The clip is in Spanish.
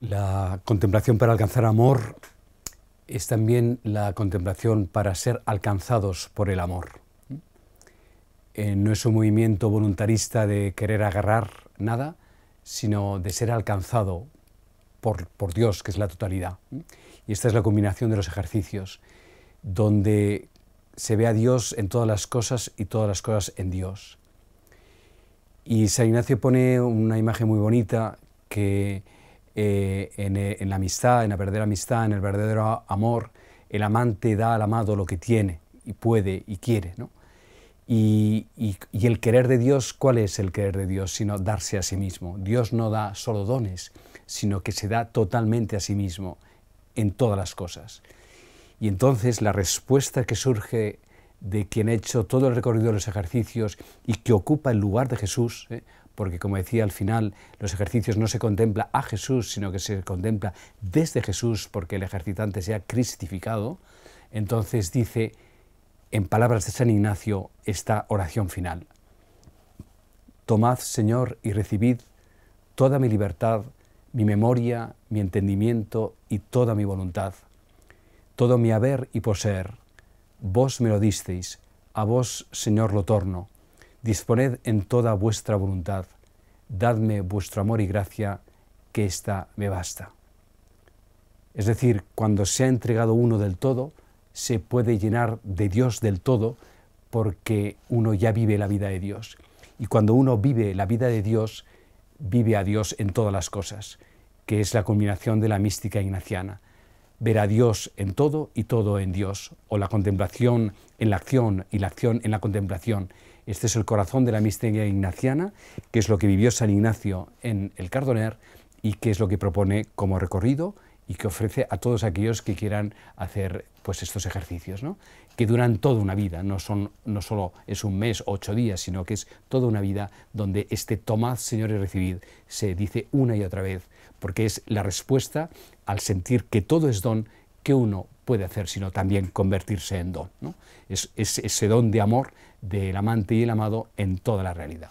La contemplación para alcanzar amor es también la contemplación para ser alcanzados por el amor. Eh, no es un movimiento voluntarista de querer agarrar nada, sino de ser alcanzado por, por Dios, que es la totalidad. Y esta es la combinación de los ejercicios, donde se ve a Dios en todas las cosas y todas las cosas en Dios. Y San Ignacio pone una imagen muy bonita que eh, eh, en, la amistad, en la verdadera amistad, en el verdadero amor, el amante da al amado lo que tiene y puede y quiere. Y, y, el querer de Dios, ¿cuál es el querer de Dios? Sino darse a sí mismo. Dios no da solo dones, sino que se da totalmente a sí mismo en todas las cosas. Y entonces la respuesta que surge de quien ha hecho todo el recorrido de los ejercicios y que ocupa el lugar de Jesús, ¿eh? porque como decía al final, los ejercicios no se contempla a Jesús, sino que se contempla desde Jesús, porque el ejercitante se ha cristificado, entonces dice, en palabras de San Ignacio, esta oración final. Tomad, Señor, y recibid toda mi libertad, mi memoria, mi entendimiento y toda mi voluntad, todo mi haber y poseer Vos me lo disteis, a vos, Señor, lo torno. Disponed en toda vuestra voluntad. Dadme vuestro amor y gracia, que ésta me basta. Es decir, cuando se ha entregado uno del todo, se puede llenar de Dios del todo, porque uno ya vive la vida de Dios. Y cuando uno vive la vida de Dios, vive a Dios en todas las cosas, que es la combinación de la mística ignaciana ver a Dios en todo y todo en Dios, o la contemplación en la acción y la acción en la contemplación. Este es el corazón de la misteria ignaciana, que es lo que vivió San Ignacio en el Cardoner y que es lo que propone como recorrido y que ofrece a todos aquellos que quieran hacer pues, estos ejercicios, que duran toda una vida, no, son, no solo es un mes, ocho días, sino que es toda una vida donde este tomad, señores, y recibid se dice una y otra vez, porque es la respuesta al sentir que todo es don que uno puede hacer, sino también convertirse en don. Es, es ese don de amor del amante y el amado en toda la realidad.